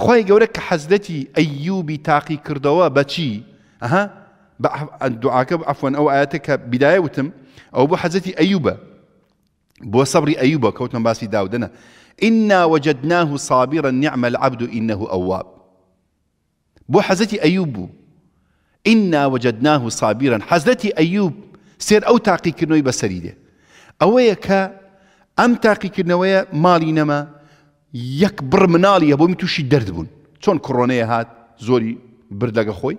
خوای گەورە کە حەزدەتی ئەیوبی تاقی کردەوە بەچی ئەها دوعاکە ئەفۆن ئەو ئاەتە کە بیدایە وتم ئەو بۆ حەزەتی ئەیوبە بۆ سەبری ئەیوبە کەوتم باسی داودنە ئنا وجدناه صابرا نعم العبد إنه أواب بۆ حەزەتی ئەیوب بوو ئنا وجدناه صابرا حەزەتی ئەیوب سێر ئەو تاقیکردنەوەی بەسەری دێ ئەوەیە کە ئەم تاقیکردنەوەیە ماڵی نەمە یەک بڕ مناڵی هەبوومی تووشی دەرد بوون چۆن کڕۆنەیە هات زۆری بردەگە خۆی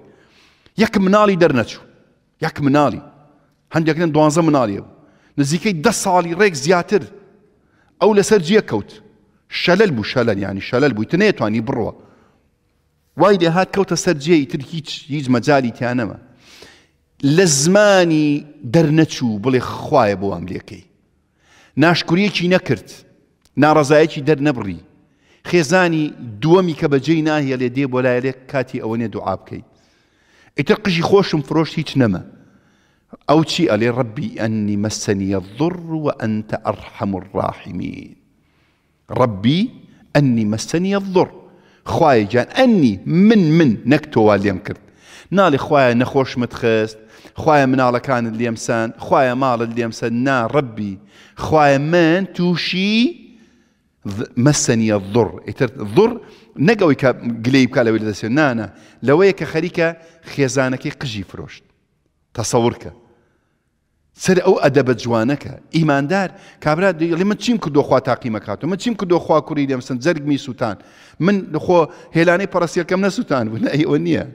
یەک مناڵی دەرنەچوو یەک مناڵی هەندێکن دوانزە مناڵیە بوو نزیکەی ده ساڵی ڕێک زیاتر ئەو لەسەر جیە کەوت شەلل بوو شەلەر ینی شەلل بووی تنێتوانی بڕوە وای لێ هات کەوتە سەرجێ ئیتر هیچ هیچ مەجای تیانەمە لە زمانی دەرنەچوو بڵێ خوایە بۆ ئەمریەکەی ناشکوریەکی نەکرد ناڕزایەکی دەرنەبڕی خێزانی دووەمی کە بەجێی ناهە لێ دێ بۆ لایەک کاتی ئەوەنێ دعاب بکەیت ئیتر قژی خۆشم فرۆشت هیچ نما او چی ئەلێ ڕبی ئەنی مەسەنیە ضڕ و ئەتە ئەرحەم ڕاحیمین ڕبی ئەنی مەسەنیە ضڕ جان اني من من نەک تۆوا لێم کرد نخوش متخست نەخۆشمت من خوایە مناڵەکانت لێمسان خويا مال لێمسە نا ربي خويا من تووشی مەسەنیە زۆڕ ئیتر زۆڕ نەگەوەی کە گلەی بکە لەوەی دەسێت نانە لەوەیە کە تصورك سر او ادب جوانك ايمان دار ئەدەبە جوانەکە ئیماندار کابرا دڵی من چیم کردۆخوا تاقی مەکاتەوە من چیم کردۆخوا مثلا زرق مي سووتان من خۆ براسيل كم نەسووتان ولا اي نییە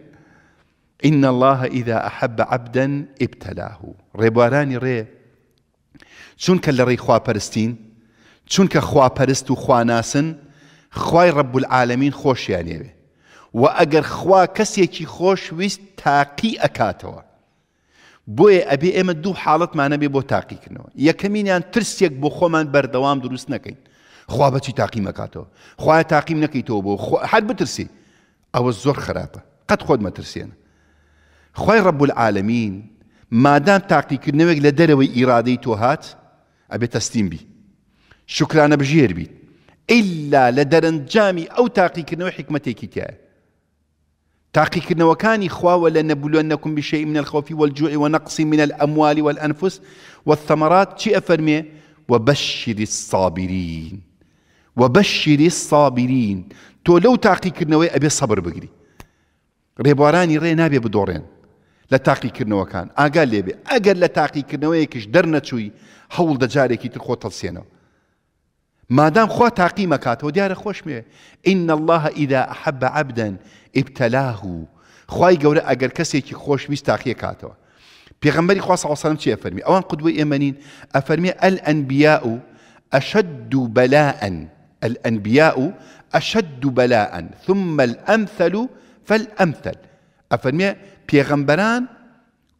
إن الله إذا أحب عبدا ابتلاه ريبواراني ري شون كالري خوا برستين چونکە خواپەرست و خواناسن خی ڕب العالمین خۆشیانێوێ و ئەگەر خوا کەسێکی خۆش ویست تاقی ئەکاتەوە بۆیە ئەبێ ئێمە دوو حاڵەتمانە بێ بۆ تاقیکردنەوە یەکەمینیان ترسێک بۆ خۆمان بەردەوام دروست نەکەین خوا بەچی تاقی مەکاتەوە خوایە تاقیم نەکەیتەوە بۆ حد بترسی ئەوە زۆر خراپە قەت خۆت مەترسێنە خی ڕب العالمین مادام تاقیکردنەوەک لە دەرەوەی ئیرادەی تۆ هات ئەبێت تەستیم بی بيت الا لدرن جامي او تاقي كنو حكمتي حکمتێکی تاقي كنو كاني خوا ولا نبلونكم بشيء من الخوف والجوع ونقص من الأموال والأنفس والثمرات شيء فرمي وبشر الصابرين وبشر الصابرين تو لو تۆ لەو ري نابي بدورين لا تاقي كنو كان اقل لي اقل لا تاقي كنو كش درنا شوي حول دجاري كي تخوت السينو مادام خوا تاقی مەکاتەوە دیارە خۆشمێ خوش الله ئیدا الله اذا احب عبدا ابتلاه گەورە ئەگەر کەسێکی خۆشویست تاقیە کاتەوە پێغمبەری خوا ساوسم چی ئەفەرمی ئەوان قدوی ئێمەنین ئەفەرمی ئەل ئەنبیا و ئەشد و بەلاەن اشد بلاء و ئەشد و ثم الامثل فالامثل فەل پیغمبران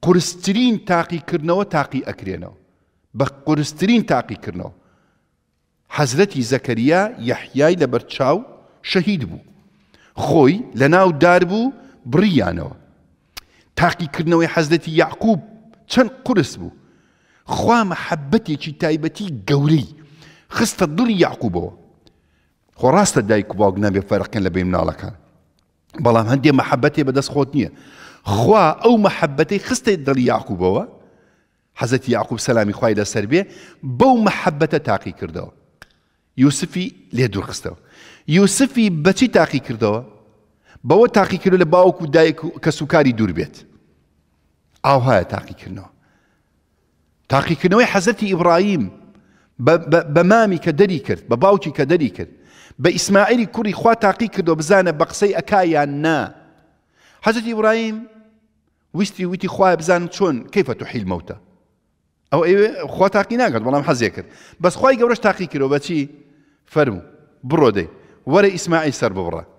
قرسترين پێغەمبەران قرسترین تاقیکردنەوە تاقی بقرسترين بە قرسترین حەزرەتی زەکەریا یەحیای لە بەرچاو شەهید بوو خۆی لە ناو دار بوو بڕیانەوە تاقیکردنەوەی حەزرەتی یعقوب چەند قرس بوو خوا مەحەبەتێکی تایبەتی گەورەی خستە دڵی یعقوبەوە خۆ ڕاستە دایک و باوک نابێ فەرقن لە بێ مناڵەکان بەڵام هەندێ مەحەبەتێ بەدەست خۆت نییە خوا ئەو مەحەبەتەی خستە دڵی یعقوبەوە حەزەتی یعقوب سەلامی خوای لەسەر بێ بەو مەحەبەتە تاقی کردەوە یوسفی لێ دوورخستەوە یوسفی بەچی تاقی کردەوە بەوە تاقی کردو لە باوکو دایک کە سوکاری دوور بێت ئاوهایە تاقیکردنەوە تاقیکردنەوەی حەزەتی ئیبراهیم با مامی کە دەری کرد بە باوکی کە دەری کرد بە ئیسماعیلی کوڕی خوا تاقی کردەوە بزانە بە قسەی ئەکایان نا حەزەتی ئیبراهیم ویستی وتی خوای بزانن چۆن کەیفە تو حیل مەوتە ئەو خوا تاقی ناکرد بەڵام حەزیە کرد بەس خی گەورەش تاقی کردەوە فرموا برودي ولا اسماعيل سر ببره